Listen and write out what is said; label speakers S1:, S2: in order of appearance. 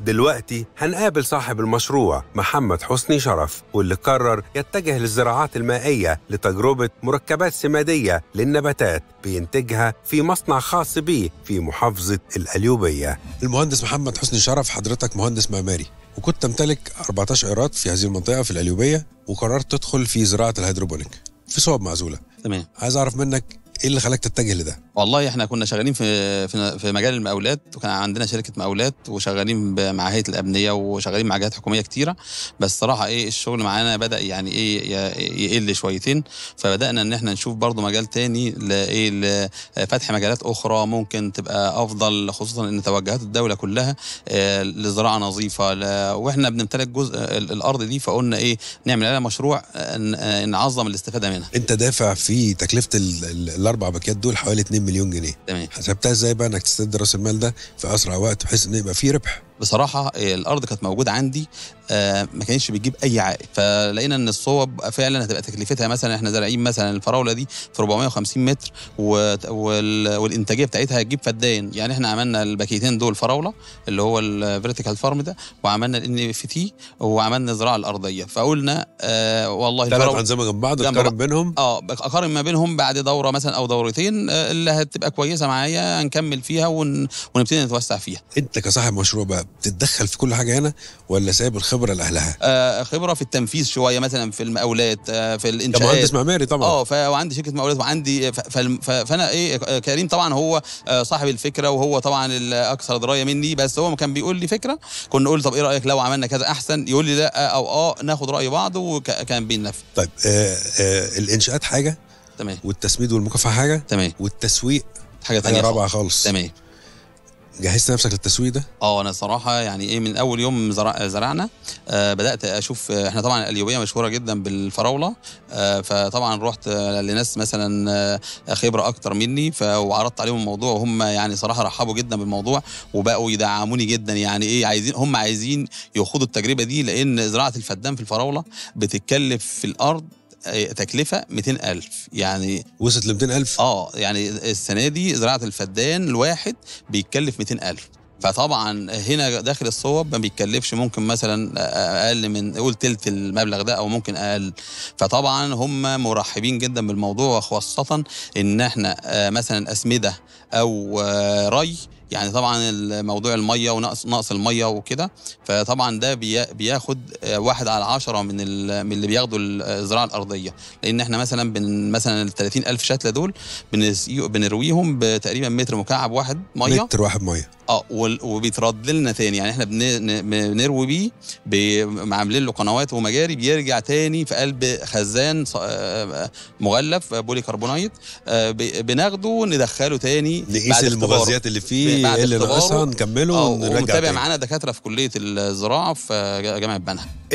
S1: دلوقتي هنقابل صاحب المشروع محمد حسني شرف واللي قرر يتجه للزراعات المائية لتجربة مركبات سمادية للنباتات بينتجها في مصنع خاص بيه في محافظة الأليوبية المهندس محمد حسني شرف حضرتك مهندس معماري وكنت تمتلك 14 ايرات في هذه المنطقة في الأليوبية وقررت تدخل في زراعة الهيدروبونيك في صوب معزولة تمام عايز أعرف منك إيه اللي خلاك تتجه لده؟
S2: والله احنا كنا شغالين في في, في مجال المقاولات وكان عندنا شركه مقاولات وشغالين مع هيئه الابنيه وشغالين مع جهات حكوميه كتيره بس صراحه ايه الشغل معانا بدا يعني ايه يقل شويتين فبدانا ان احنا نشوف برضه مجال تاني لايه لفتح مجالات اخرى ممكن تبقى افضل خصوصا ان توجهات الدوله كلها آه، لزراعه نظيفه واحنا بنمتلك جزء الارض دي فقلنا ايه نعمل عليها مشروع آه، آه، نعظم الاستفاده منها
S1: انت دافع في تكلفه الاربع باكيات دول حوالي 2 مليون جنيه تمام حسبتها ازاي بقى انك تسدد راس المال ده في اسرع وقت بحيث ان يبقى فيه ربح
S2: بصراحه آه، الارض كانت موجوده عندي آه، ما كانتش بتجيب اي عائد فلقينا ان الصوب فعلا هتبقى تكلفتها مثلا احنا زارعين مثلا الفراوله دي في 450 متر والانتاجيه بتاعتها هتجيب فدان يعني احنا عملنا الباكيتين دول فراوله اللي هو الفيرتيكال فارم ده وعملنا الان اف تي وعملنا الزراعه الارضيه فقلنا آه والله ثلاث انظمه
S1: جنب بعض اقارن بينهم
S2: اه اقارن ما بينهم بعد دوره مثلا او دورتين آه، اللي هتبقى كويسه معايا نكمل فيها ون... ونبتدي نتوسع فيها
S1: انت كصاحب مشروع بقى تتدخل في كل حاجه هنا ولا سايب الخبره لاهلها؟
S2: آه خبره في التنفيذ شويه مثلا في المقاولات آه في الانشاءات مهندس معماري طبعا اه وعندي شركه مقاولات وعندي فانا ايه كريم طبعا هو آه، صاحب الفكره وهو طبعا الاكثر درايه مني بس هو كان بيقول لي فكره كنا نقول طب ايه رايك لو عملنا كذا احسن يقول لي لا آه، او اه ناخد راي بعض وكان بينفذ
S1: طيب آه آه الانشاءات حاجه تمام والتسميد والمكافاه حاجه تمام والتسويق حاجه ثانيه رابعه خالص تمام جهزت نفسك للتسويق ده؟
S2: اه انا صراحه يعني ايه من اول يوم زرع زرعنا آه بدات اشوف آه، احنا طبعا اليوبيه مشهوره جدا بالفراوله آه فطبعا رحت آه، لناس مثلا آه خبره اكتر مني وعرضت عليهم الموضوع وهم يعني صراحه رحبوا جدا بالموضوع وبقوا يدعموني جدا يعني ايه عايزين هم عايزين يخوضوا التجربه دي لان زراعه الفدان في الفراوله بتتكلف في الارض تكلفه 200000 يعني وصلت ل 200000 اه يعني السنه دي زراعه الفدان الواحد بيتكلف 200000 فطبعا هنا داخل الصوب ما بيتكلفش ممكن مثلا اقل من قول ثلث المبلغ ده او ممكن اقل فطبعا هم مرحبين جدا بالموضوع وخاصه ان احنا آه، مثلا اسمده او آه، ري يعني طبعا موضوع الميه ونقص نقص الميه وكده فطبعا ده بياخد آه، واحد على عشرة من من اللي بياخدوا الزراعه الارضيه لان احنا مثلا بن مثلا ال 30000 شتله دول بنرويهم بتقريبا متر مكعب واحد ميه متر واحد ميه اه وبيترد لنا تاني يعني احنا بنروي بيه عاملين له قنوات ومجاري بيرجع تاني في قلب خزان آه، آه، مغلف آه، بولي كربونايت بناخده ندخله تاني نقيس المغذيات اللي فيه ايه اللي ناقصها نكمله
S1: ونرجع تاني
S2: معانا دكاتره في كليه الزراعه في جامعه بنها